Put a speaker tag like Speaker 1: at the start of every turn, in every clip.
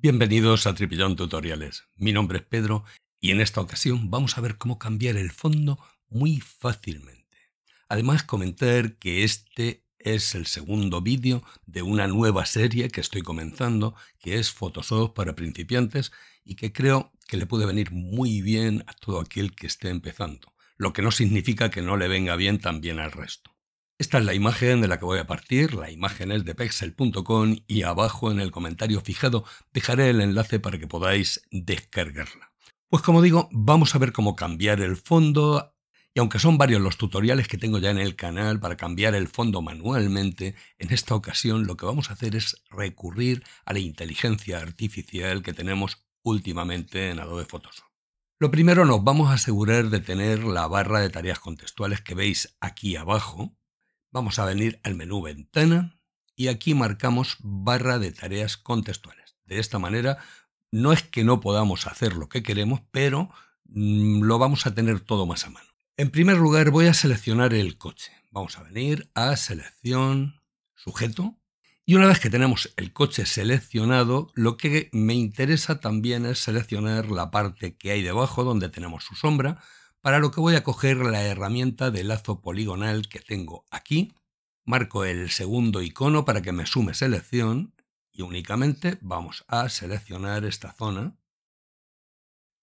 Speaker 1: Bienvenidos a Tripillón Tutoriales. Mi nombre es Pedro y en esta ocasión vamos a ver cómo cambiar el fondo muy fácilmente. Además comentar que este es el segundo vídeo de una nueva serie que estoy comenzando, que es Photoshop para principiantes y que creo que le puede venir muy bien a todo aquel que esté empezando, lo que no significa que no le venga bien también al resto. Esta es la imagen de la que voy a partir, la imagen es de pexel.com y abajo en el comentario fijado dejaré el enlace para que podáis descargarla. Pues como digo, vamos a ver cómo cambiar el fondo y aunque son varios los tutoriales que tengo ya en el canal para cambiar el fondo manualmente, en esta ocasión lo que vamos a hacer es recurrir a la inteligencia artificial que tenemos últimamente en Adobe Photoshop. Lo primero nos vamos a asegurar de tener la barra de tareas contextuales que veis aquí abajo Vamos a venir al menú Ventana y aquí marcamos barra de tareas contextuales. De esta manera, no es que no podamos hacer lo que queremos, pero mm, lo vamos a tener todo más a mano. En primer lugar, voy a seleccionar el coche. Vamos a venir a selección sujeto. Y una vez que tenemos el coche seleccionado, lo que me interesa también es seleccionar la parte que hay debajo donde tenemos su sombra para lo que voy a coger la herramienta de lazo poligonal que tengo aquí, marco el segundo icono para que me sume selección y únicamente vamos a seleccionar esta zona,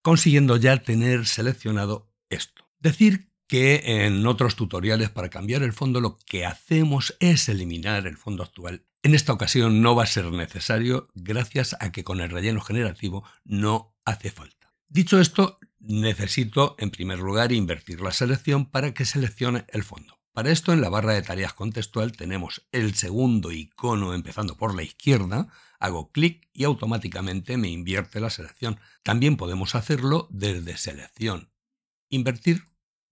Speaker 1: consiguiendo ya tener seleccionado esto. Decir que en otros tutoriales para cambiar el fondo lo que hacemos es eliminar el fondo actual. En esta ocasión no va a ser necesario gracias a que con el relleno generativo no hace falta. Dicho esto, necesito, en primer lugar, invertir la selección para que seleccione el fondo. Para esto, en la barra de tareas contextual tenemos el segundo icono empezando por la izquierda, hago clic y automáticamente me invierte la selección. También podemos hacerlo desde selección, invertir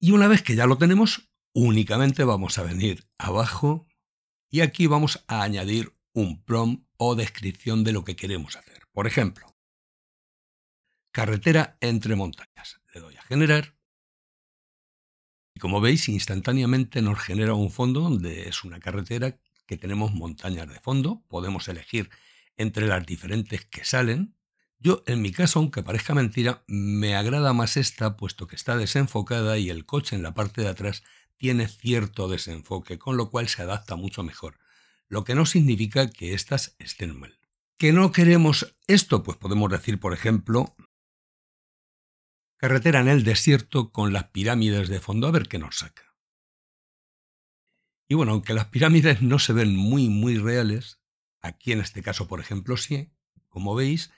Speaker 1: y una vez que ya lo tenemos, únicamente vamos a venir abajo y aquí vamos a añadir un prompt o descripción de lo que queremos hacer. Por ejemplo, Carretera entre montañas. Le doy a generar. Y como veis, instantáneamente nos genera un fondo donde es una carretera que tenemos montañas de fondo. Podemos elegir entre las diferentes que salen. Yo, en mi caso, aunque parezca mentira, me agrada más esta, puesto que está desenfocada y el coche en la parte de atrás tiene cierto desenfoque, con lo cual se adapta mucho mejor. Lo que no significa que estas estén mal. ¿Que no queremos esto? Pues podemos decir, por ejemplo, Carretera en el desierto con las pirámides de fondo, a ver qué nos saca. Y bueno, aunque las pirámides no se ven muy, muy reales, aquí en este caso, por ejemplo, sí, como veis,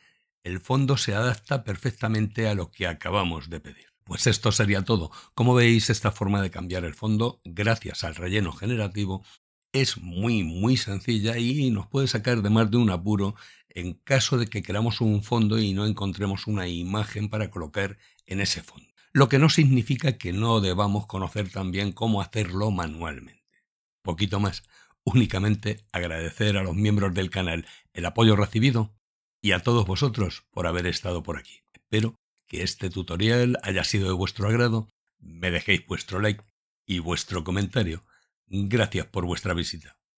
Speaker 1: el fondo se adapta perfectamente a lo que acabamos de pedir. Pues esto sería todo. Como veis, esta forma de cambiar el fondo, gracias al relleno generativo, es muy, muy sencilla y nos puede sacar de más de un apuro en caso de que queramos un fondo y no encontremos una imagen para colocar en ese fondo. Lo que no significa que no debamos conocer también cómo hacerlo manualmente. Poquito más, únicamente agradecer a los miembros del canal el apoyo recibido y a todos vosotros por haber estado por aquí. Espero que este tutorial haya sido de vuestro agrado, me dejéis vuestro like y vuestro comentario. Gracias por vuestra visita.